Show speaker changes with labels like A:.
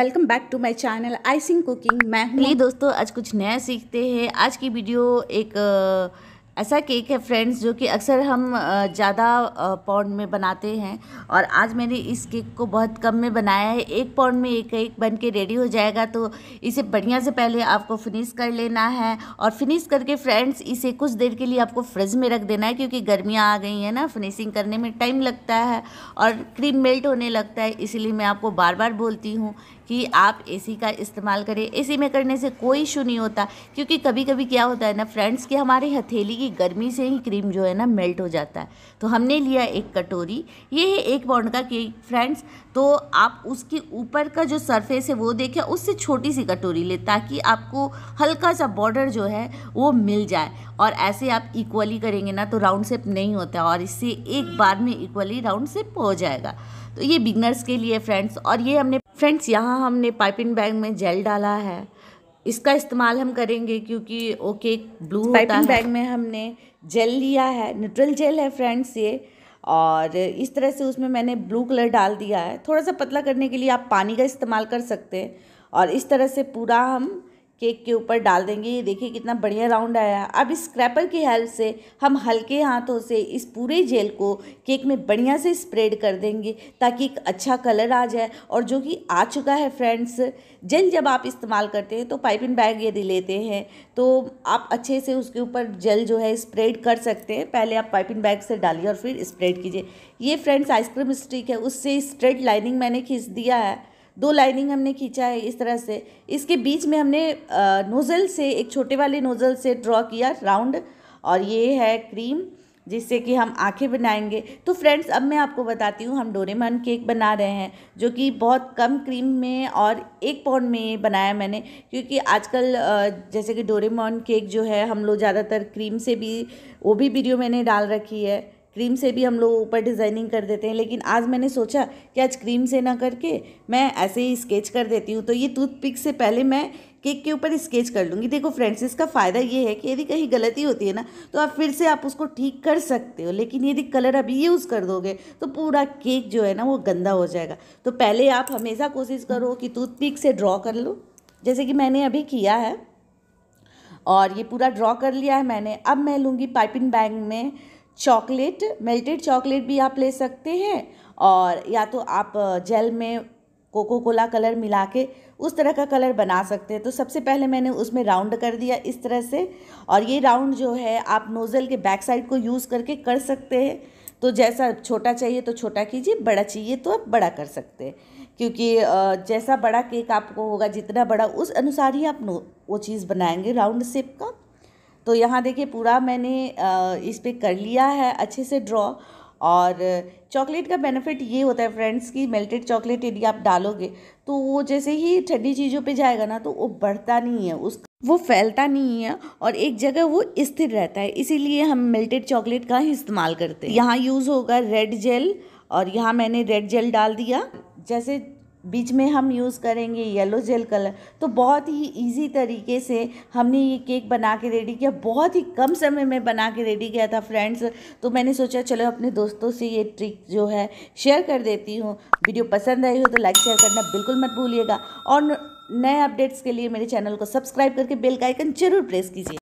A: welcome back to my channel I cooking मैं हूँ दोस्तों आज कुछ नया सीखते हैं आज की वीडियो एक ऐसा केक है फ्रेंड्स जो कि अक्सर हम ज़्यादा पाउंड में बनाते हैं और आज मैंने इस केक को बहुत कम में बनाया है एक पाउंड में एक केक बन के रेडी हो जाएगा तो इसे बढ़िया से पहले आपको फिनिश कर लेना है और फिनिश करके फ्रेंड्स इसे कुछ देर के लिए आपको फ्रिज में रख देना है क्योंकि गर्मियाँ आ गई हैं ना फिनिशिंग करने में टाइम लगता है और क्रीम मेल्ट होने लगता है इसीलिए मैं आपको बार बार बोलती हूँ कि आप एसी का इस्तेमाल करें एसी में करने से कोई इशू नहीं होता क्योंकि कभी कभी क्या होता है ना फ्रेंड्स कि हमारी हथेली की गर्मी से ही क्रीम जो है ना मेल्ट हो जाता है तो हमने लिया एक कटोरी ये है एक पाउंड का केक फ्रेंड्स तो आप उसके ऊपर का जो सरफेस है वो देखें उससे छोटी सी कटोरी लें ताकि आपको हल्का सा बॉर्डर जो है वो मिल जाए और ऐसे आप इक्वली करेंगे ना तो राउंड सेप नहीं होता और इससे एक बार में इक्वली राउंड सेप हो जाएगा तो ये बिगनर्स के लिए फ्रेंड्स और ये हमने फ्रेंड्स यहाँ हमने पाइपिंग बैग में जेल डाला है इसका इस्तेमाल हम करेंगे क्योंकि वो केक ब्लू पाइपिंग बैग में हमने जेल लिया है न्यूट्रल जेल है फ्रेंड्स ये और इस तरह से उसमें मैंने ब्लू कलर डाल दिया है थोड़ा सा पतला करने के लिए आप पानी का इस्तेमाल कर सकते हैं और इस तरह से पूरा हम केक के ऊपर डाल देंगे ये देखिए कितना बढ़िया राउंड आया अब इस स्क्रैपर की हेल्प से हम हल्के हाथों से इस पूरे जेल को केक में बढ़िया से स्प्रेड कर देंगे ताकि एक अच्छा कलर आ जाए और जो कि आ चुका है फ्रेंड्स जेल जब आप इस्तेमाल करते हैं तो पाइपिंग बैग यदि लेते हैं तो आप अच्छे से उसके ऊपर जेल जो है स्प्रेड कर सकते हैं पहले आप पाइपिंग बैग से डालिए और फिर स्प्रेड कीजिए ये फ्रेंड्स आइसक्रीम स्टिक है उससे स्ट्रेट लाइनिंग मैंने खींच दिया है दो लाइनिंग हमने खींचा है इस तरह से इसके बीच में हमने नोज़ल से एक छोटे वाले नोज़ल से ड्रॉ किया राउंड और ये है क्रीम जिससे कि हम आंखें बनाएंगे तो फ्रेंड्स अब मैं आपको बताती हूँ हम डोरेमन केक बना रहे हैं जो कि बहुत कम क्रीम में और एक पाउंड में बनाया मैंने क्योंकि आजकल जैसे कि डोरेमन केक जो है हम लोग ज़्यादातर क्रीम से भी वो भी वीडियो मैंने डाल रखी है क्रीम से भी हम लोग ऊपर डिज़ाइनिंग कर देते हैं लेकिन आज मैंने सोचा कि आज क्रीम से ना करके मैं ऐसे ही स्केच कर देती हूँ तो ये टूथपिक से पहले मैं केक के ऊपर स्केच कर लूँगी देखो फ्रेंड्स इसका फ़ायदा ये है कि यदि कहीं गलती होती है ना तो आप फिर से आप उसको ठीक कर सकते हो लेकिन यदि कलर अभी यूज़ कर दोगे तो पूरा केक जो है ना वो गंदा हो जाएगा तो पहले आप हमेशा कोशिश करो कि टूथपिक से ड्रॉ कर लो जैसे कि मैंने अभी किया है और ये पूरा ड्रॉ कर लिया है मैंने अब मैं लूँगी पाइपिंग बैग में चॉकलेट मेल्टेड चॉकलेट भी आप ले सकते हैं और या तो आप जेल में कोको कोला कलर मिला के उस तरह का कलर बना सकते हैं तो सबसे पहले मैंने उसमें राउंड कर दिया इस तरह से और ये राउंड जो है आप नोज़ल के बैक साइड को यूज़ करके कर सकते हैं तो जैसा छोटा चाहिए तो छोटा कीजिए बड़ा चाहिए तो आप बड़ा कर सकते हैं क्योंकि जैसा बड़ा केक आपको होगा जितना बड़ा उस अनुसार ही आप वो चीज़ बनाएंगे राउंड शेप का तो यहाँ देखिए पूरा मैंने इस पर कर लिया है अच्छे से ड्रॉ और चॉकलेट का बेनिफिट ये होता है फ्रेंड्स कि मेल्टेड चॉकलेट यदि आप डालोगे तो वो जैसे ही ठंडी चीज़ों पे जाएगा ना तो वो बढ़ता नहीं है उस वो फैलता नहीं है और एक जगह वो स्थिर रहता है इसीलिए हम मेल्टेड चॉकलेट का ही इस्तेमाल करते हैं यहाँ यूज़ होगा रेड जेल और यहाँ मैंने रेड जेल डाल दिया जैसे बीच में हम यूज़ करेंगे येलो जेल कलर तो बहुत ही इजी तरीके से हमने ये केक बना के रेडी किया बहुत ही कम समय में बना के रेडी किया था फ्रेंड्स तो मैंने सोचा चलो अपने दोस्तों से ये ट्रिक जो है शेयर कर देती हूँ वीडियो पसंद आई हो तो लाइक शेयर करना बिल्कुल मत भूलिएगा और नए अपडेट्स के लिए मेरे चैनल को सब्सक्राइब करके बेल का आइकन जरूर प्रेस कीजिए